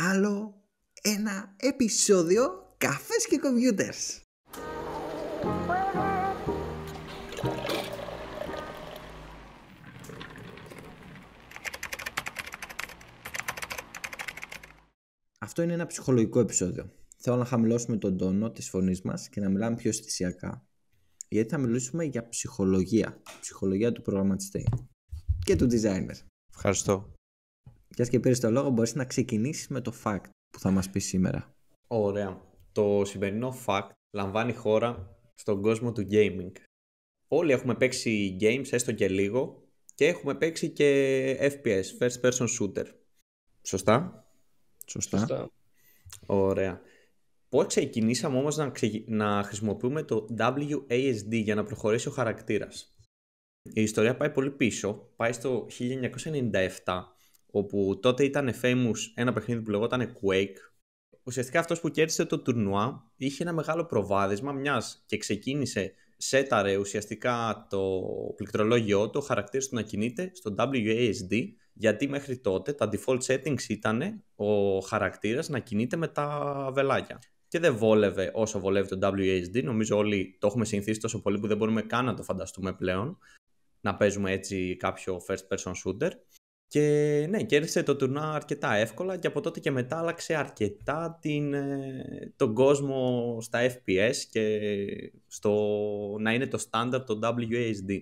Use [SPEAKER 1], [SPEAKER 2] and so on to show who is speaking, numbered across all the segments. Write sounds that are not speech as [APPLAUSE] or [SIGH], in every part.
[SPEAKER 1] άλλο ένα επεισόδιο καφές και κομπιούτερς. Αυτό είναι ένα ψυχολογικό επεισόδιο. Θέλω να χαμηλώσουμε τον τόνο της φωνής μας και να μιλάμε πιο αισθησιακά. Γιατί θα μιλήσουμε για ψυχολογία. Ψυχολογία του προγραμματιστή και του designer. Ευχαριστώ ας και πήρες το λόγο, μπορείς να ξεκινήσεις με το fact που θα μας πεις σήμερα.
[SPEAKER 2] Ωραία. Το σημερινό fact λαμβάνει χώρα στον κόσμο του gaming. Όλοι έχουμε παίξει games, έστω και λίγο, και έχουμε παίξει και FPS, first person shooter. Σωστά. Σωστά. Σωστά. Ωραία. Πώς ξεκινήσαμε όμως να, να χρησιμοποιούμε το WASD για να προχωρήσει ο χαρακτήρας. Η ιστορία πάει πολύ πίσω, πάει στο 1997 όπου τότε ήταν famous ένα παιχνίδι που λεγόταν Quake. Ουσιαστικά αυτός που κέρδισε το τουρνουά είχε ένα μεγάλο προβάδισμα μιας και ξεκίνησε, σέταρε ουσιαστικά το πληκτρολόγιο του, χαρακτήρας του να κινείται στο WASD, γιατί μέχρι τότε τα default settings ήταν ο χαρακτήρας να κινείται με τα βελάκια. Και δεν βόλευε όσο βολεύει το WASD, νομίζω όλοι το έχουμε συνηθίσει τόσο πολύ που δεν μπορούμε καν να το φανταστούμε πλέον, να παίζουμε έτσι κάποιο first person shooter. Και ναι, κέρδισε το τουρνά αρκετά εύκολα και από τότε και μετά άλλαξε αρκετά την, ε, τον κόσμο στα FPS και στο, να είναι το στάνταρ το WASD.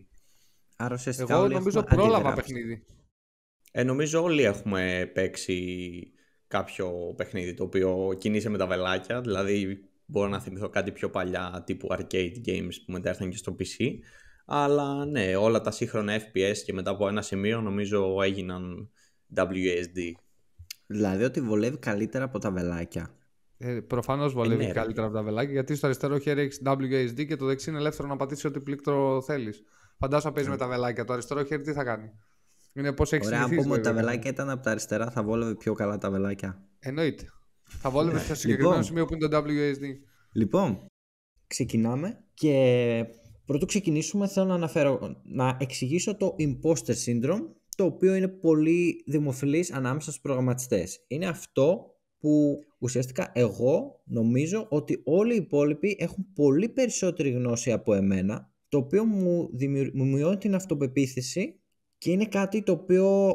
[SPEAKER 1] Άρα ουσιαστικά Εγώ
[SPEAKER 2] νομίζω πρόλαβα παιχνίδι. Ε, νομίζω όλοι έχουμε παίξει κάποιο παιχνίδι το οποίο κινήσε με τα βελάκια, δηλαδή μπορώ να θυμηθώ κάτι πιο παλιά τύπου arcade games που μετά έρθαν και στο PC αλλά ναι, όλα τα σύγχρονα FPS και μετά από ένα σημείο νομίζω έγιναν WSD
[SPEAKER 3] Δηλαδή ότι βολεύει καλύτερα από τα βελάκια. Ε, Προφανώς ε, βολεύει ναι, καλύτερα από τα βελάκια γιατί στο αριστερό χέρι έχεις WSD και το δεξί είναι ελεύθερο να πατήσεις ό,τι πλήκτρο θέλεις. Φαντάζομαι παίζει με ναι. τα βελάκια. Το αριστερό χέρι τι θα κάνει. Είναι πώς έχει Ωραία, αν πούμε ότι τα βελάκια
[SPEAKER 1] ήταν από τα αριστερά, θα βόλευε πιο καλά τα βελάκια.
[SPEAKER 3] Εννοείται. Θα βόλευε στο ναι. συγκεκριμένο λοιπόν. σημείο που είναι το WSD.
[SPEAKER 1] Λοιπόν, ξεκινάμε και Πρωτού ξεκινήσουμε, θέλω να, αναφέρω, να εξηγήσω το imposter syndrome, το οποίο είναι πολύ δημοφιλής ανάμεσα στους προγραμματιστές. Είναι αυτό που ουσιαστικά εγώ νομίζω ότι όλοι οι υπόλοιποι έχουν πολύ περισσότερη γνώση από εμένα, το οποίο μου, μου μειώνει την αυτοπεποίθηση και είναι κάτι το οποίο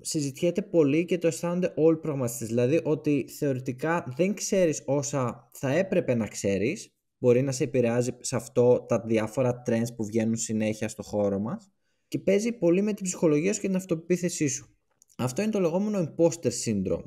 [SPEAKER 1] συζητιέται πολύ και το αισθάνονται όλοι οι προγραμματιστές. Δηλαδή ότι θεωρητικά δεν ξέρεις όσα θα έπρεπε να ξέρεις, μπορεί να σε επηρεάζει σε αυτό τα διάφορα trends που βγαίνουν συνέχεια στο χώρο μας και παίζει πολύ με την ψυχολογία σου και την αυτοπεποίθησή σου. Αυτό είναι το λεγόμενο imposter syndrome.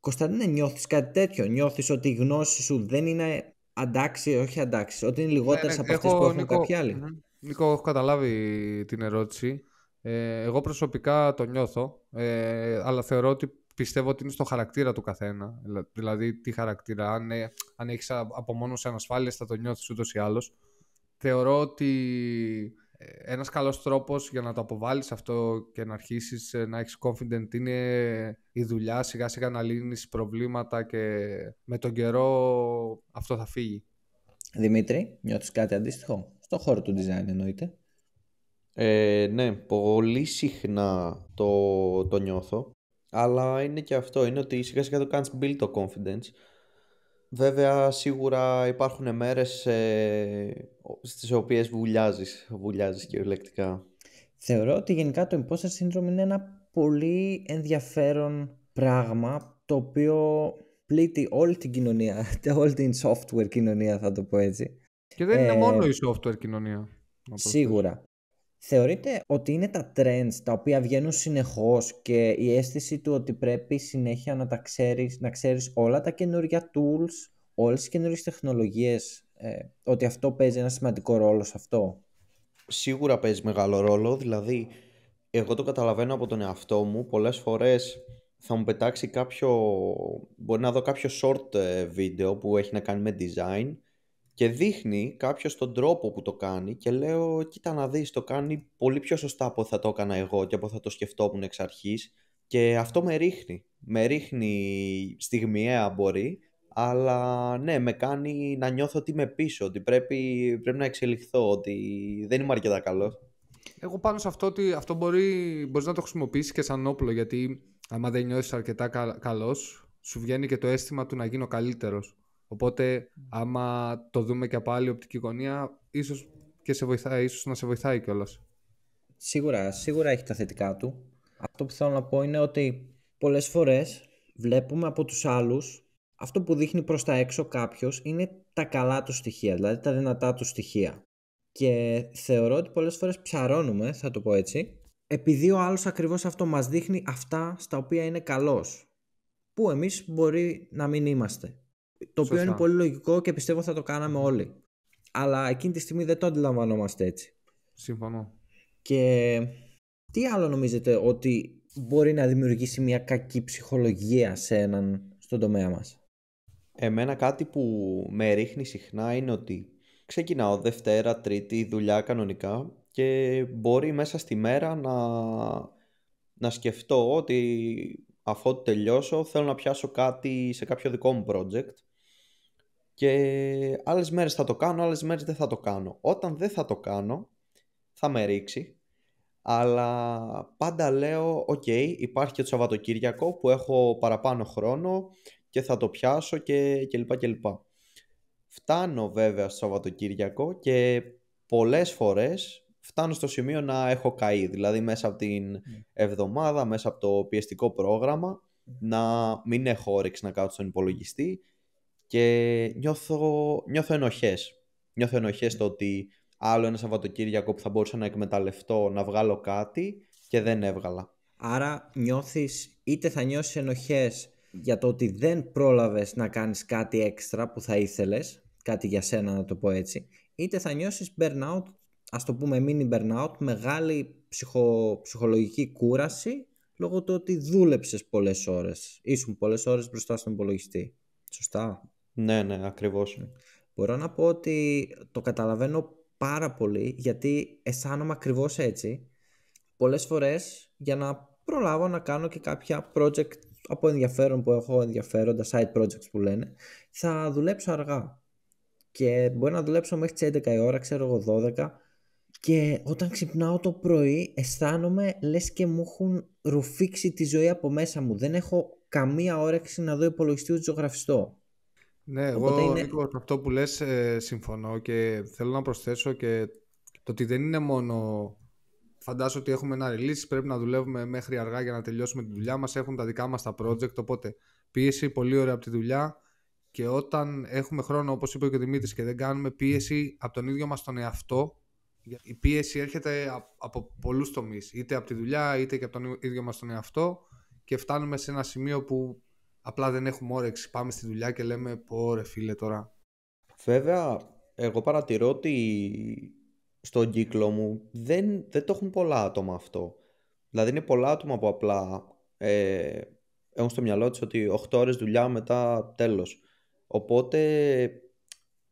[SPEAKER 1] Κωνσταντίνε, νιώθεις κάτι τέτοιο, νιώθεις ότι η γνώση σου δεν είναι αντάξει, όχι αντάξει, ότι είναι λιγότερες ναι, ναι, από αυτές που έχουν κάποιοι άλλοι. Ναι,
[SPEAKER 3] Νίκο, έχω καταλάβει την ερώτηση. Ε, εγώ προσωπικά το νιώθω, ε, αλλά θεωρώ ότι πιστεύω ότι είναι στο χαρακτήρα του καθένα. Δηλαδή, τι χαρακτήρα. Αν, ε, αν έχεις από μόνος σε ανασφάλεια, θα το νιώθεις ούτως ή άλλως. Θεωρώ ότι ε, ένας καλός τρόπος για να το αποβάλεις αυτό και να αρχίσεις ε, να έχεις confident είναι η δουλειά. Σιγά σιγά να λύνεις προβλήματα και με τον καιρό αυτό θα φύγει.
[SPEAKER 1] Δημήτρη, νιώθεις κάτι αντίστοιχο. Στον χώρο του design εννοείται.
[SPEAKER 4] Ε, ναι, πολύ συχνά το, το νιώθω. Αλλά είναι και αυτό, είναι ότι σιγά σιγά το κάνεις build το confidence. Βέβαια σίγουρα υπάρχουν μέρες ε, στις οποίες βουλιάζεις, βουλιάζεις κυριολεκτικά.
[SPEAKER 1] Θεωρώ ότι γενικά το imposter syndrome είναι ένα πολύ ενδιαφέρον πράγμα το οποίο πλήττει όλη την κοινωνία, [LAUGHS] όλη την software κοινωνία θα το πω έτσι.
[SPEAKER 3] Και δεν είναι ε, μόνο η software κοινωνία. Σίγουρα.
[SPEAKER 1] Θεωρείτε ότι είναι τα trends τα οποία βγαίνουν συνεχώς και η αίσθηση του ότι πρέπει συνέχεια να τα ξέρεις, να ξέρεις όλα τα καινούργια tools, όλες τις καινούργιες τεχνολογίες, ε, ότι αυτό παίζει ένα σημαντικό ρόλο σε αυτό. Σίγουρα παίζει μεγάλο ρόλο, δηλαδή
[SPEAKER 4] εγώ το καταλαβαίνω από τον εαυτό μου, πολλές φορές θα μου πετάξει κάποιο, μπορεί να δω κάποιο short video ε, που έχει να κάνει με design και δείχνει κάποιος τον τρόπο που το κάνει και λέω κοίτα να δεις το κάνει πολύ πιο σωστά από θα το έκανα εγώ και από θα το σκεφτόμουν εξ αρχής και αυτό με ρίχνει. Με ρίχνει στιγμιαία ε, μπορεί αλλά ναι με κάνει να νιώθω ότι είμαι πίσω, ότι πρέπει, πρέπει να εξελιχθώ, ότι δεν είμαι αρκετά καλός.
[SPEAKER 3] Εγώ πάνω σε αυτό ότι αυτό μπορεί, μπορείς να το χρησιμοποιήσεις και σαν όπλο γιατί άμα δεν νιώθεις αρκετά καλός, σου βγαίνει και το αίσθημα του να γίνω καλύτερος. Οπότε, άμα το δούμε και από άλλη οπτική γωνία, ίσως και σε βοηθάει, ίσως να σε βοηθάει κιόλας. Σίγουρα,
[SPEAKER 1] σίγουρα έχει τα θετικά του. Αυτό που θέλω να πω είναι ότι πολλές φορές βλέπουμε από τους άλλους αυτό που δείχνει προς τα έξω κάποιος είναι τα καλά του στοιχεία, δηλαδή τα δυνατά του στοιχεία. Και θεωρώ ότι πολλές φορές ψαρώνουμε, θα το πω έτσι, επειδή ο άλλος ακριβώς αυτό μας δείχνει αυτά στα οποία είναι καλός. που εμείς μπορεί να μην είμαστε. Το οποίο είναι πολύ λογικό και πιστεύω θα το κάναμε όλοι. Αλλά εκείνη τη στιγμή δεν το αντιλαμβανόμαστε έτσι. Συμφωνώ. Και τι άλλο νομίζετε ότι μπορεί να δημιουργήσει μια κακή ψυχολογία σε έναν στον τομέα μας. Εμένα κάτι που
[SPEAKER 4] με ρίχνει συχνά είναι ότι ξεκινάω Δευτέρα, Τρίτη, δουλειά κανονικά και μπορεί μέσα στη μέρα να, να σκεφτώ ότι αφού τελειώσω θέλω να πιάσω κάτι σε κάποιο δικό μου project και άλλες μέρες θα το κάνω, άλλες μέρες δεν θα το κάνω. Όταν δεν θα το κάνω, θα με ρίξει. Αλλά πάντα λέω, ok, υπάρχει και το Σαββατοκύριακο που έχω παραπάνω χρόνο και θα το πιάσω και κλπ. Και Φτάνω βέβαια στο Σαββατοκύριακο και πολλές φορές φτάνω στο σημείο να έχω καεί. Δηλαδή μέσα από την ναι. εβδομάδα, μέσα από το πιεστικό πρόγραμμα, ναι. να μην έχω όρεξη να κάτσω στον υπολογιστή και νιώθω, νιώθω ενοχές. Νιώθω ενοχές το ότι άλλο ένα Σαββατοκύριακο που θα μπορούσα να εκμεταλλευτώ να βγάλω κάτι
[SPEAKER 1] και δεν έβγαλα. Άρα νιώθεις είτε θα νιώσεις ενοχές για το ότι δεν πρόλαβες να κάνεις κάτι έξτρα που θα ήθελες, κάτι για σένα να το πω έτσι, είτε θα νιώσεις burnout, ας το πούμε mini burnout, μεγάλη ψυχο, ψυχολογική κούραση λόγω του ότι δούλεψες πολλές ώρες, ήσουν πολλές ώρες μπροστά στον υπολογιστή. Σωστά. Ναι, ναι, ακριβώς. Ναι. Μπορώ να πω ότι το καταλαβαίνω πάρα πολύ γιατί αισθάνομαι ακριβώς έτσι πολλές φορές για να προλάβω να κάνω και κάποια project από ενδιαφέρον που έχω ενδιαφέροντα side projects που λένε θα δουλέψω αργά και μπορεί να δουλέψω μέχρι τις 11 η ώρα ξέρω εγώ 12 και όταν ξυπνάω το πρωί αισθάνομαι λες και μου έχουν ρουφήξει τη ζωή από μέσα μου δεν έχω καμία όρεξη να δω υπολογιστή ούτε ζωγραφιστό
[SPEAKER 3] ναι, εγώ είναι... Νίκο, αυτό που λες ε, συμφωνώ και θέλω να προσθέσω και το ότι δεν είναι μόνο φαντάζομαι ότι έχουμε ένα release, πρέπει να δουλεύουμε μέχρι αργά για να τελειώσουμε τη δουλειά μας, έχουν τα δικά μας τα project, οπότε πίεση πολύ ωραία από τη δουλειά και όταν έχουμε χρόνο, όπως είπε και ο Δημήτρης, και δεν κάνουμε πίεση από τον ίδιο μας τον εαυτό, η πίεση έρχεται από πολλούς τομείς, είτε από τη δουλειά, είτε και από τον ίδιο μας τον εαυτό και φτάνουμε σε ένα σημείο που Απλά δεν έχουμε όρεξη. Πάμε στη δουλειά και λέμε «Πόρε φίλε τώρα. Βέβαια, εγώ
[SPEAKER 4] παρατηρώ ότι στον κύκλο μου δεν, δεν το έχουν πολλά άτομα αυτό. Δηλαδή είναι πολλά άτομα που απλά ε, έχουν στο μυαλό τους ότι 8 ώρες δουλειά μετά τέλος. Οπότε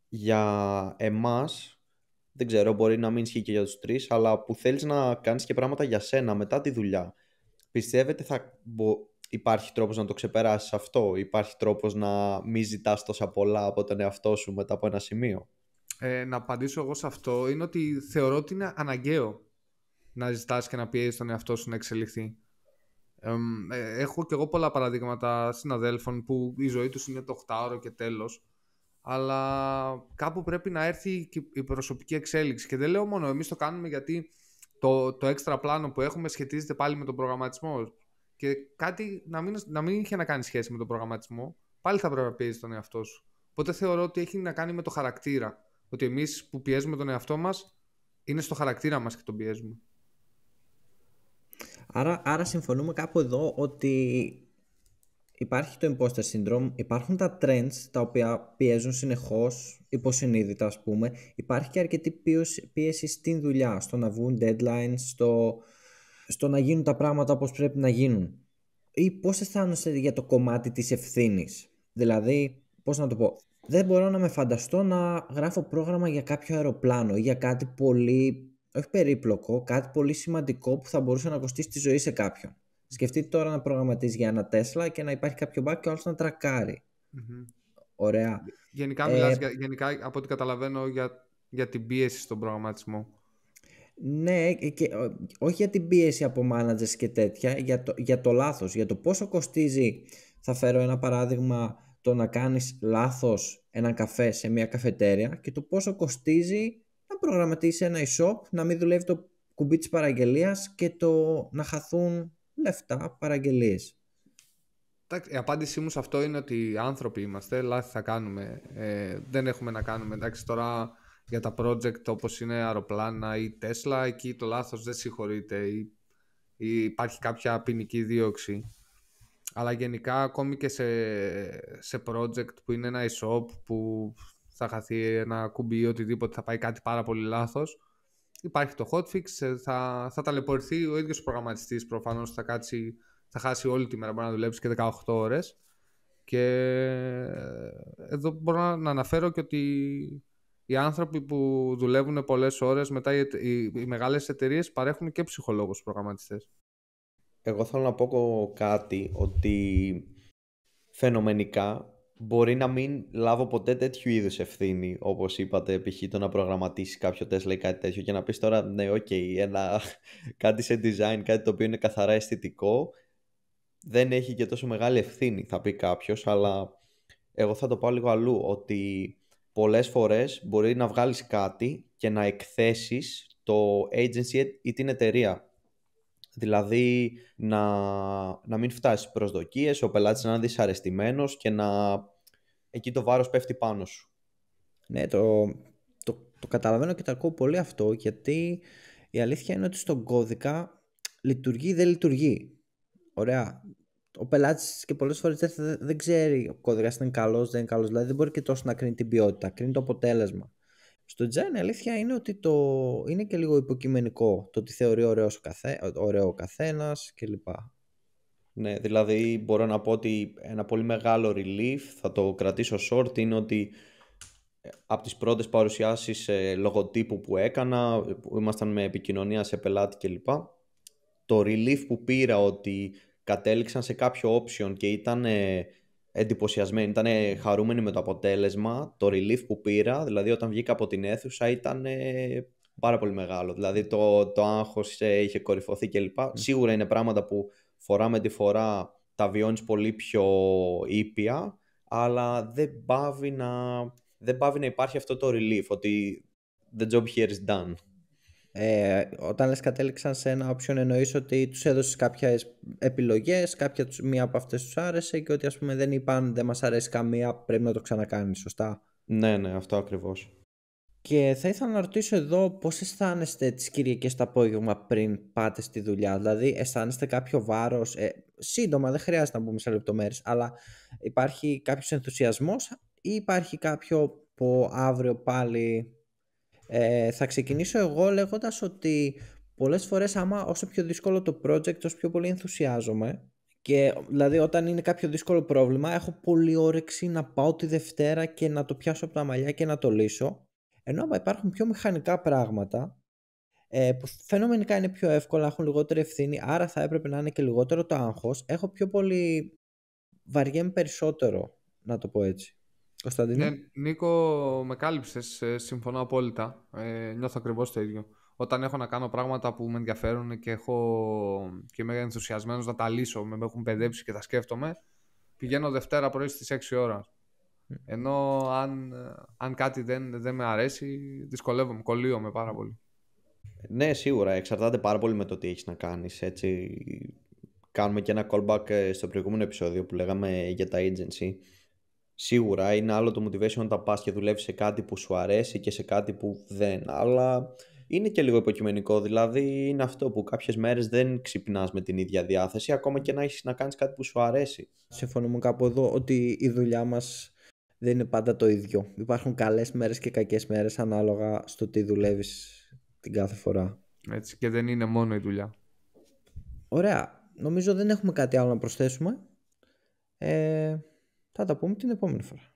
[SPEAKER 4] για εμάς, δεν ξέρω μπορεί να μην ισχύει και για τους τρεις, αλλά που θέλεις να κάνεις και πράγματα για σένα μετά τη δουλειά. Πιστεύετε θα, μπο- υπάρχει τρόπος να το ξεπεράσεις αυτό, υπάρχει τρόπος να μην ζητάς τόσα πολλά από τον εαυτό σου μετά από ένα σημείο.
[SPEAKER 3] Ε, να απαντήσω εγώ σε αυτό είναι ότι θεωρώ ότι είναι αναγκαίο να ζητάς και να πιέζεις τον εαυτό σου να εξελιχθεί. Ε, έχω και εγώ πολλά παραδείγματα συναδέλφων που η ζωή τους είναι το 8ωρο και τέλος αλλά κάπου πρέπει να έρθει και η προσωπική εξέλιξη και δεν λέω μόνο εμείς το κάνουμε γιατί το, το έξτρα πλάνο που έχουμε σχετίζεται πάλι με τον προγραμματισμό και κάτι να μην, να μην είχε να κάνει σχέση με τον προγραμματισμό, πάλι θα πρέπει να πιέζει τον εαυτό σου. Οπότε θεωρώ ότι έχει να κάνει με το χαρακτήρα. Ότι εμείς που πιέζουμε τον εαυτό μας, είναι στο χαρακτήρα μας και τον πιέζουμε.
[SPEAKER 1] Άρα, άρα συμφωνούμε κάπου εδώ ότι υπάρχει το imposter syndrome, υπάρχουν τα trends τα οποία πιέζουν συνεχώς, υποσυνείδητα ας πούμε. Υπάρχει και αρκετή πίεση στην δουλειά, στο να βγουν deadlines, στο στο να γίνουν τα πράγματα όπως πρέπει να γίνουν ή πώς αισθάνεσαι για το κομμάτι της ευθύνης. Δηλαδή, πώς να το πω, δεν μπορώ να με φανταστώ να γράφω πρόγραμμα για κάποιο αεροπλάνο ή για κάτι πολύ, όχι περίπλοκο, κάτι πολύ σημαντικό που θα μπορούσε να κοστίσει τη ζωή σε κάποιον. Σκεφτείτε τώρα να προγραμματίζει για ένα Τέσλα και να υπάρχει κάποιο μπακ και ο να τρακαρει Ωραία.
[SPEAKER 3] Γενικά, μιλάς, ε, γενικά από ό,τι καταλαβαίνω για, για την πίεση στον προγραμματισμό.
[SPEAKER 1] Ναι, και όχι για την πίεση από managers και τέτοια, για το, για το λάθος, για το πόσο κοστίζει, θα φέρω ένα παράδειγμα, το να κάνεις λάθος έναν καφέ σε μια καφετέρια και το πόσο κοστίζει να προγραμματίσεις ένα e-shop, να μην δουλεύει το κουμπί της παραγγελίας και το να χαθούν λεφτά παραγγελίες.
[SPEAKER 3] Η απάντησή μου σε αυτό είναι ότι άνθρωποι είμαστε, λάθη θα κάνουμε. Ε, δεν έχουμε να κάνουμε. Εντάξει, τώρα για τα project όπως είναι αεροπλάνα ή Τέσλα, εκεί το λάθος δεν συγχωρείται ή, υπάρχει κάποια ποινική δίωξη. Αλλά γενικά ακόμη και σε, σε project που είναι ένα e-shop που θα χαθεί ένα κουμπί ή οτιδήποτε θα πάει κάτι πάρα πολύ λάθος, υπάρχει το hotfix, ε, θα, θα ταλαιπωρηθεί ο ίδιος ο προγραμματιστής προφανώς θα, κάτσει, θα χάσει όλη τη μέρα, μπορεί να δουλέψει και 18 ώρες και ε, εδώ μπορώ να αναφέρω και ότι οι άνθρωποι που δουλεύουν πολλές ώρες, μετά οι, οι, οι μεγάλες εταιρείες παρέχουν και ψυχολόγους προγραμματιστές.
[SPEAKER 4] Εγώ θέλω να πω κάτι ότι φαινομενικά μπορεί να μην λάβω ποτέ τέτοιου είδους ευθύνη. Όπως είπατε, π.χ. το να προγραμματίσει κάποιο Tesla ή κάτι τέτοιο και να πεις τώρα ναι, οκ, ένα, [LAUGHS] κάτι σε design, κάτι το οποίο είναι καθαρά αισθητικό. Δεν έχει και τόσο μεγάλη ευθύνη, θα πει κάποιος, αλλά εγώ θα το πάω λίγο αλλού. Ότι πολλές φορές μπορεί να βγάλεις κάτι και να εκθέσεις το agency ή την εταιρεία. Δηλαδή να, να μην φτάσεις προσδοκίες, ο πελάτης να είναι δυσαρεστημένος και να εκεί το βάρος πέφτει πάνω σου.
[SPEAKER 1] Ναι, το, το, το καταλαβαίνω και το ακούω πολύ αυτό γιατί η αλήθεια είναι ότι στον κώδικα λειτουργεί ή δεν λειτουργεί. Ωραία ο πελάτης και πολλές φορές δεν, δεν, ξέρει ο κώδικα είναι καλός, δεν είναι καλός. Δηλαδή δεν μπορεί και τόσο να κρίνει την ποιότητα, κρίνει το αποτέλεσμα. Στο design η αλήθεια είναι ότι το, είναι και λίγο υποκειμενικό το ότι θεωρεί ο, καθέ, ωραίο ο καθένας κλπ.
[SPEAKER 4] Ναι, δηλαδή μπορώ να πω ότι ένα πολύ μεγάλο relief, θα το κρατήσω short, είναι ότι ε, από τις πρώτες παρουσιάσεις ε, λογοτύπου που έκανα, που ήμασταν με επικοινωνία σε πελάτη κλπ. Το relief που πήρα ότι κατέληξαν σε κάποιο option και ήταν εντυπωσιασμένοι, ήταν χαρούμενοι με το αποτέλεσμα, το relief που πήρα, δηλαδή όταν βγήκα από την αίθουσα ήταν πάρα πολύ μεγάλο. Δηλαδή το, το άγχος ε, είχε κορυφωθεί κλπ. Σίγουρα είναι πράγματα που φορά με τη φορά τα βιώνεις πολύ πιο ήπια, αλλά δεν πάβει να, δεν πάβει να υπάρχει αυτό το relief, ότι the job here is done.
[SPEAKER 1] Ε, όταν λες κατέληξαν σε ένα option εννοείς ότι τους έδωσες κάποιες επιλογές, κάποια τους, μία από αυτές τους άρεσε και ότι ας πούμε δεν είπαν δεν μας αρέσει καμία πρέπει να το ξανακάνεις, σωστά.
[SPEAKER 4] Ναι, ναι, αυτό ακριβώς.
[SPEAKER 1] Και θα ήθελα να ρωτήσω εδώ πώς αισθάνεστε τις Κυριακές το απόγευμα πριν πάτε στη δουλειά. Δηλαδή αισθάνεστε κάποιο βάρος, ε, σύντομα δεν χρειάζεται να μπούμε σε λεπτομέρειες, αλλά υπάρχει κάποιος ενθουσιασμός ή υπάρχει κάποιο που αύριο πάλι ε, θα ξεκινήσω εγώ λέγοντας ότι πολλές φορές άμα όσο πιο δύσκολο το project, όσο πιο πολύ ενθουσιάζομαι και δηλαδή όταν είναι κάποιο δύσκολο πρόβλημα έχω πολύ όρεξη να πάω τη Δευτέρα και να το πιάσω από τα μαλλιά και να το λύσω. Ενώ άμα υπάρχουν πιο μηχανικά πράγματα ε, που φαινομενικά είναι πιο εύκολα, έχουν λιγότερη ευθύνη, άρα θα έπρεπε να είναι και λιγότερο το άγχος, έχω πιο πολύ βαριέμαι περισσότερο, να το πω έτσι. Κωνσταντίνο. Ε,
[SPEAKER 3] Νίκο, με κάλυψες. Ε, συμφωνώ απόλυτα. Ε, νιώθω ακριβώς το ίδιο. Όταν έχω να κάνω πράγματα που με ενδιαφέρουν και, έχω... και είμαι ενθουσιασμένος να τα λύσω, με έχουν παιδέψει και τα σκέφτομαι, πηγαίνω Δευτέρα πρωί στις 6 ώρα. Mm. Ενώ αν, αν κάτι δεν, δεν με αρέσει, δυσκολεύομαι, κολλείομαι πάρα πολύ.
[SPEAKER 4] Ναι, σίγουρα. Εξαρτάται πάρα πολύ με το τι έχεις να κάνεις. Έτσι, κάνουμε και ένα callback ε, στο προηγούμενο επεισόδιο που λέγαμε για τα agency. Σίγουρα είναι άλλο το motivation όταν πας και δουλεύεις σε κάτι που σου αρέσει και σε κάτι που δεν. Αλλά είναι και λίγο υποκειμενικό. Δηλαδή, είναι αυτό που κάποιες μέρες δεν ξυπνάς με την ίδια διάθεση, ακόμα και να έχεις να κάνεις κάτι που σου αρέσει. Συμφωνούμε κάπου εδώ ότι
[SPEAKER 1] η δουλειά μας δεν είναι πάντα το ίδιο. Υπάρχουν καλές μέρες και κακές μέρες ανάλογα στο τι δουλεύεις την κάθε φορά.
[SPEAKER 3] Έτσι και δεν είναι μόνο η δουλειά. Ωραία. Νομίζω δεν
[SPEAKER 1] έχουμε κάτι άλλο να προσθέσουμε. Ε, θα τα πούμε την επόμενη φορά.